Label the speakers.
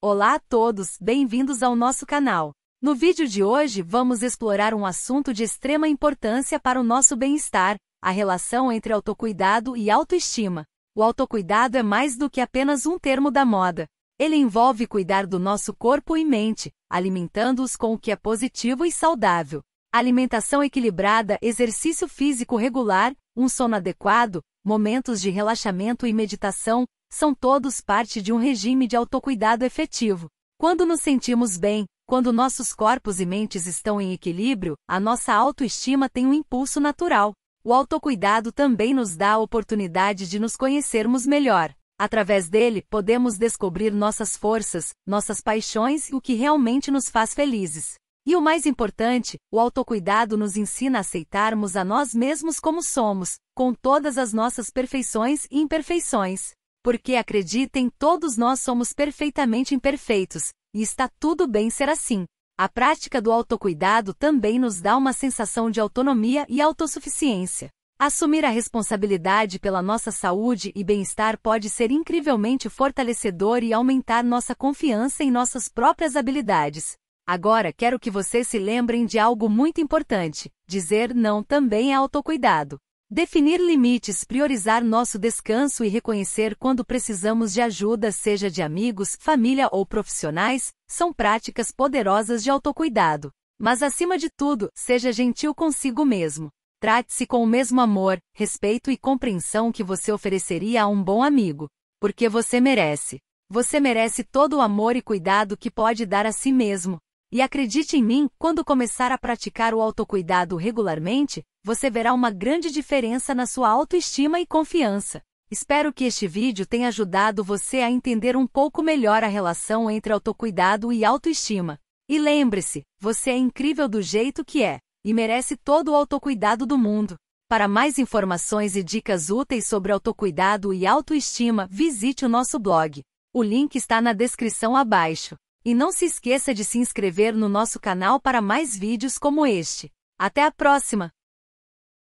Speaker 1: Olá a todos, bem-vindos ao nosso canal. No vídeo de hoje vamos explorar um assunto de extrema importância para o nosso bem-estar, a relação entre autocuidado e autoestima. O autocuidado é mais do que apenas um termo da moda. Ele envolve cuidar do nosso corpo e mente, alimentando-os com o que é positivo e saudável. Alimentação equilibrada, exercício físico regular, um sono adequado, momentos de relaxamento e meditação, são todos parte de um regime de autocuidado efetivo. Quando nos sentimos bem, quando nossos corpos e mentes estão em equilíbrio, a nossa autoestima tem um impulso natural. O autocuidado também nos dá a oportunidade de nos conhecermos melhor. Através dele, podemos descobrir nossas forças, nossas paixões e o que realmente nos faz felizes. E o mais importante, o autocuidado nos ensina a aceitarmos a nós mesmos como somos, com todas as nossas perfeições e imperfeições. Porque acreditem, todos nós somos perfeitamente imperfeitos, e está tudo bem ser assim. A prática do autocuidado também nos dá uma sensação de autonomia e autossuficiência. Assumir a responsabilidade pela nossa saúde e bem-estar pode ser incrivelmente fortalecedor e aumentar nossa confiança em nossas próprias habilidades. Agora quero que vocês se lembrem de algo muito importante: dizer não também é autocuidado. Definir limites, priorizar nosso descanso e reconhecer quando precisamos de ajuda, seja de amigos, família ou profissionais, são práticas poderosas de autocuidado. Mas acima de tudo, seja gentil consigo mesmo. Trate-se com o mesmo amor, respeito e compreensão que você ofereceria a um bom amigo, porque você merece. Você merece todo o amor e cuidado que pode dar a si mesmo, e acredite em mim, quando começar a praticar o autocuidado regularmente, você verá uma grande diferença na sua autoestima e confiança. Espero que este vídeo tenha ajudado você a entender um pouco melhor a relação entre autocuidado e autoestima. E lembre-se, você é incrível do jeito que é, e merece todo o autocuidado do mundo. Para mais informações e dicas úteis sobre autocuidado e autoestima, visite o nosso blog. O link está na descrição abaixo. E não se esqueça de se inscrever no nosso canal para mais vídeos como este. Até a próxima!